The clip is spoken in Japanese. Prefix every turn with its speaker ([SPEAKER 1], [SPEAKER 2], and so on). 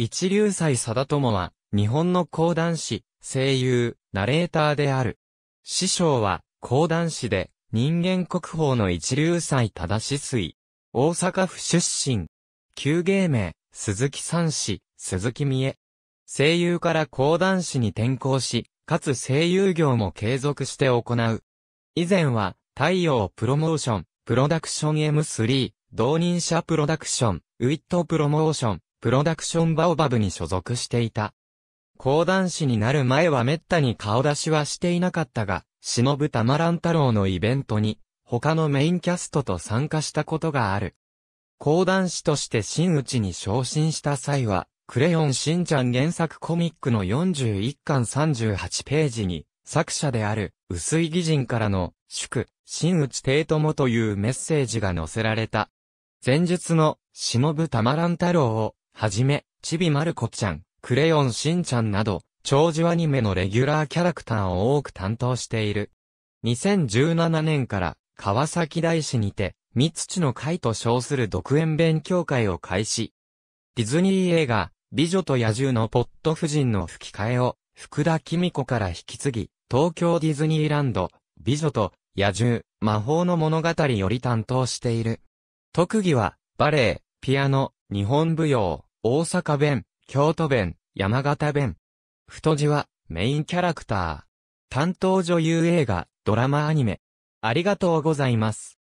[SPEAKER 1] 一流斎貞
[SPEAKER 2] 友は、日本の講談師、声優、ナレーターである。師匠は、講談師で、人間国宝の一流斎忠志水。大阪府出身。旧芸名、鈴木三氏、鈴木三重。声優から講談師に転向し、かつ声優業も継続して行う。以前は、太陽プロモーション、プロダクション M3、同人者プロダクション、ウィットプロモーション、プロダクションバオバブに所属していた。講談師になる前は滅多に顔出しはしていなかったが、忍たまらん太郎のイベントに、他のメインキャストと参加したことがある。講談師として真打ちに昇進した際は、クレヨンしんちゃん原作コミックの41巻38ページに、作者である、薄い義人からの、祝、真打ち帝友というメッセージが載せられた。前述の、忍たまらん太郎を、はじめ、ちびまる子ちゃん、クレヨンしんちゃんなど、長寿アニメのレギュラーキャラクターを多く担当している。2017年から、川崎大師にて、三土の会と称する独演勉強会を開始。ディズニー映画、美女と野獣のポット夫人の吹き替えを、福田み子から引き継ぎ、東京ディズニーランド、美女と野獣、魔法の物語より担当している。特技は、バレエ、ピアノ、日本舞踊、大阪弁、京都弁、山形弁。太字は、メインキャラクター。担当女優映画、
[SPEAKER 1] ドラマアニメ。ありがとうございます。